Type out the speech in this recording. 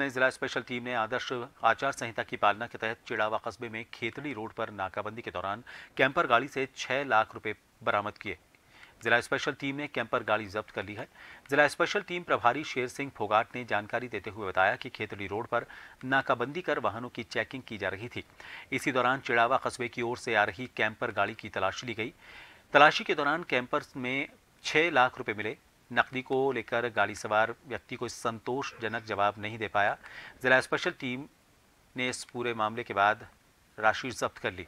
नई जिला special team ने आदर्श आचार संहिता की पालना के तहत चिड़ावा कस्बे में खेतड़ी रोड पर नाकाबंदी के दौरान कैंपर गाड़ी से छह लाख रुपए बरामद किए जिला स्पेशल टीम ने कैंपर गाड़ी जब्त कर ली है जिला स्पेशल टीम प्रभारी शेर सिंह फोगाट ने जानकारी देते हुए बताया कि खेतड़ी रोड पर नाकाबंदी कर वाहनों की चेकिंग की जा रही थी इसी दौरान चिड़ावा कस्बे की ओर से आ रही कैंपर गाड़ी की तलाशी ली गई तलाशी के दौरान कैंपर में छह लाख रुपए मिले नकदी को लेकर गाड़ी सवार व्यक्ति को संतोषजनक जवाब नहीं दे पाया जिला स्पेशल टीम ने इस पूरे मामले के बाद राशि जब्त कर ली